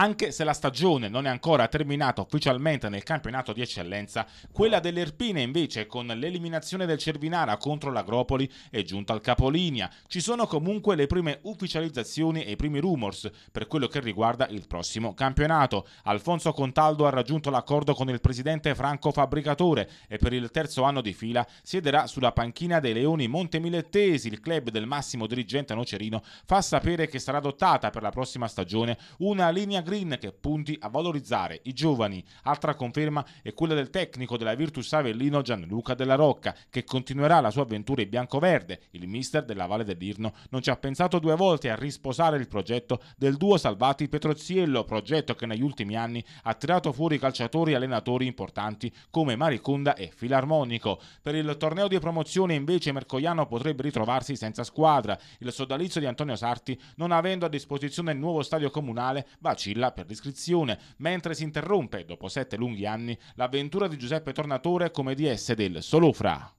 Anche se la stagione non è ancora terminata ufficialmente nel campionato di eccellenza, quella dell'Erpine invece con l'eliminazione del Cervinara contro l'Agropoli è giunta al capolinea. Ci sono comunque le prime ufficializzazioni e i primi rumors per quello che riguarda il prossimo campionato. Alfonso Contaldo ha raggiunto l'accordo con il presidente Franco Fabbricatore e per il terzo anno di fila siederà sulla panchina dei Leoni Montemilettesi. Il club del massimo dirigente nocerino fa sapere che sarà adottata per la prossima stagione una linea Green che punti a valorizzare i giovani. Altra conferma è quella del tecnico della Virtus Avellino Gianluca Della Rocca, che continuerà la sua avventura in bianco-verde. Il mister della Valle dell'Irno non ci ha pensato due volte a risposare il progetto del duo Salvati Petroziello, progetto che negli ultimi anni ha tirato fuori calciatori e allenatori importanti come Mariconda e Filarmonico. Per il torneo di promozione invece Mercogliano potrebbe ritrovarsi senza squadra. Il sodalizio di Antonio Sarti, non avendo a disposizione il nuovo stadio comunale, vacilla là per l'iscrizione, mentre si interrompe, dopo sette lunghi anni, l'avventura di Giuseppe Tornatore come DS del Solofra.